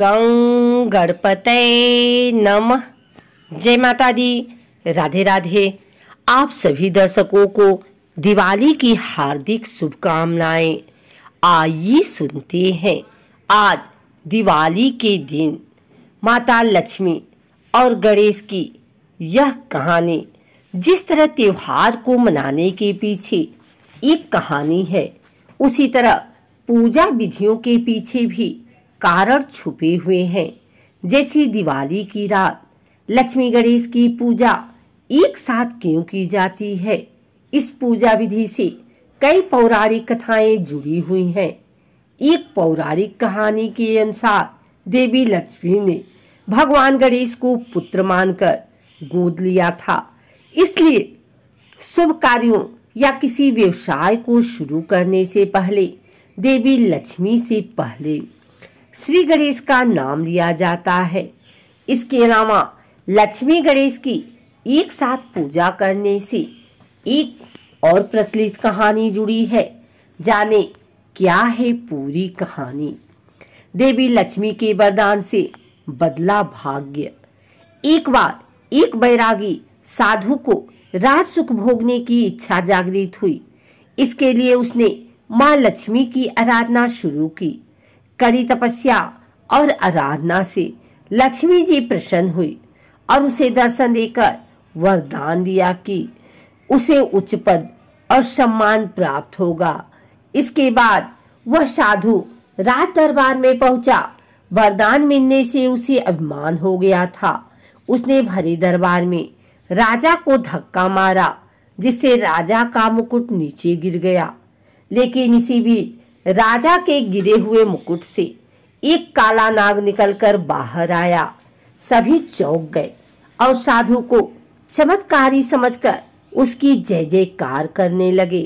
ગૌ नम जय माता दी राधे राधे आप सभी दर्शकों को दिवाली की हार्दिक शुभकामनाएं आइए सुनते हैं आज दिवाली के दिन माता लक्ष्मी और गणेश की यह कहानी जिस तरह त्योहार को मनाने के पीछे एक कहानी है उसी तरह पूजा विधियों के पीछे भी कारण छुपे हुए हैं जैसे दिवाली की रात लक्ष्मी गणेश की पूजा एक साथ क्यों की जाती है इस पूजा विधि से कई पौराणिक कथाएं जुड़ी हुई हैं एक पौराणिक कहानी के अनुसार देवी लक्ष्मी ने भगवान गणेश को पुत्र मानकर गोद लिया था इसलिए शुभ कार्यों या किसी व्यवसाय को शुरू करने से पहले देवी लक्ष्मी से पहले श्री गणेश का नाम लिया जाता है इसके अलावा लक्ष्मी गणेश की एक साथ पूजा करने से एक और प्रचलित कहानी जुड़ी है जाने क्या है पूरी कहानी देवी लक्ष्मी के वरदान से बदला भाग्य एक बार एक बैरागी साधु को राज सुख भोगने की इच्छा जागृत हुई इसके लिए उसने माँ लक्ष्मी की आराधना शुरू की कड़ी तपस्या और आराधना से लक्ष्मी जी प्रसन्न हुई और उसे दर्शन देकर वरदान दिया कि उसे उच्च पद और सम्मान प्राप्त होगा इसके बाद वह साधु राज दरबार में पहुंचा वरदान मिलने से उसे अभिमान हो गया था उसने भरे दरबार में राजा को धक्का मारा जिससे राजा का मुकुट नीचे गिर गया लेकिन इसी बीच राजा के गिरे हुए मुकुट से एक काला नाग निकलकर बाहर आया सभी चौक गए और साधु को चमत्कारी समझकर उसकी जय जयकार करने लगे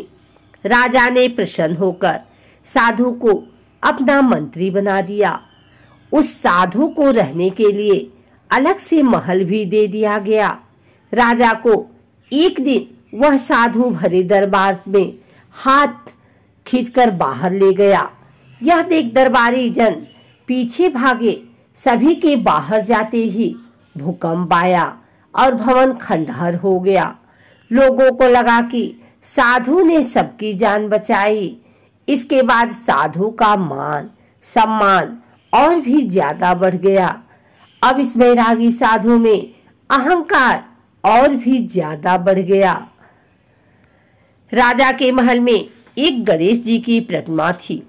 राजा ने प्रसन्न होकर साधु को अपना मंत्री बना दिया उस साधु को रहने के लिए अलग से महल भी दे दिया गया राजा को एक दिन वह साधु भरे दरबार में हाथ खींचकर बाहर ले गया यह देख दरबारी जन पीछे भागे सभी के बाहर जाते ही भूकंप आया और भवन खंडहर हो गया लोगों को लगा कि साधु ने सबकी जान बचाई इसके बाद साधु का मान सम्मान और भी ज्यादा बढ़ गया अब इस बैरागी साधु में अहंकार और भी ज्यादा बढ़ गया राजा के महल में एक गणेश जी की प्रतिमा थी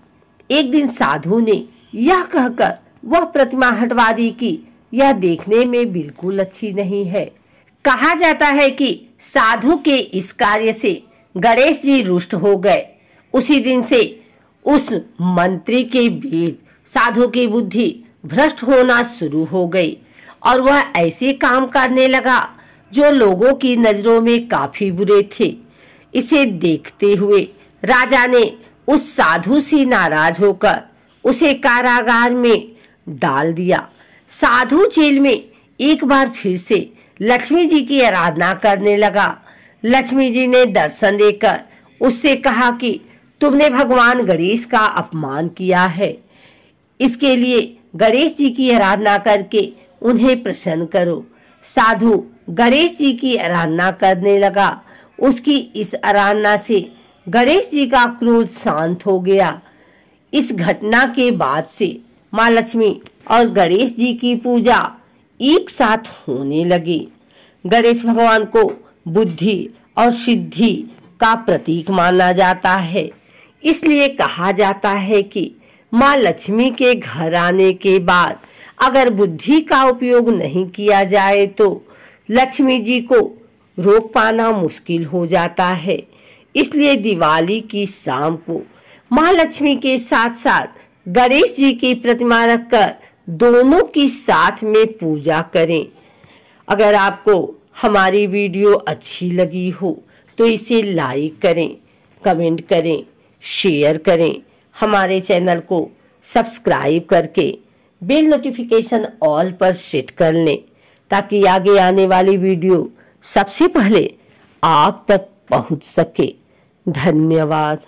एक दिन साधु ने यह कहकर वह प्रतिमा हटवा दी कि यह देखने में बिल्कुल अच्छी नहीं है कहा जाता है कि साधु के इस कार्य से गणेश जी रुष्ट हो गए उसी दिन से उस मंत्री के बीच साधु की बुद्धि भ्रष्ट होना शुरू हो गई और वह ऐसे काम करने लगा जो लोगों की नजरों में काफी बुरे थे इसे देखते हुए राजा ने उस साधु से नाराज होकर उसे कारागार में डाल दिया साधु जेल में एक बार फिर से लक्ष्मी जी की आराधना करने लगा लक्ष्मी जी ने दर्शन देकर उससे कहा कि तुमने भगवान गणेश का अपमान किया है इसके लिए गणेश जी की आराधना करके उन्हें प्रसन्न करो साधु गणेश जी की आराधना करने लगा उसकी इस आराधना से गणेश जी का क्रोध शांत हो गया इस घटना के बाद से माँ लक्ष्मी और गणेश जी की पूजा एक साथ होने लगी गणेश भगवान को बुद्धि और सिद्धि का प्रतीक माना जाता है इसलिए कहा जाता है कि माँ लक्ष्मी के घर आने के बाद अगर बुद्धि का उपयोग नहीं किया जाए तो लक्ष्मी जी को रोक पाना मुश्किल हो जाता है इसलिए दिवाली की शाम को महालक्ष्मी के साथ साथ गणेश जी की प्रतिमा रखकर दोनों की साथ में पूजा करें अगर आपको हमारी वीडियो अच्छी लगी हो तो इसे लाइक करें कमेंट करें शेयर करें हमारे चैनल को सब्सक्राइब करके बेल नोटिफिकेशन ऑल पर सेट कर लें ताकि आगे आने वाली वीडियो सबसे पहले आप तक पहुंच सके धन्यवाद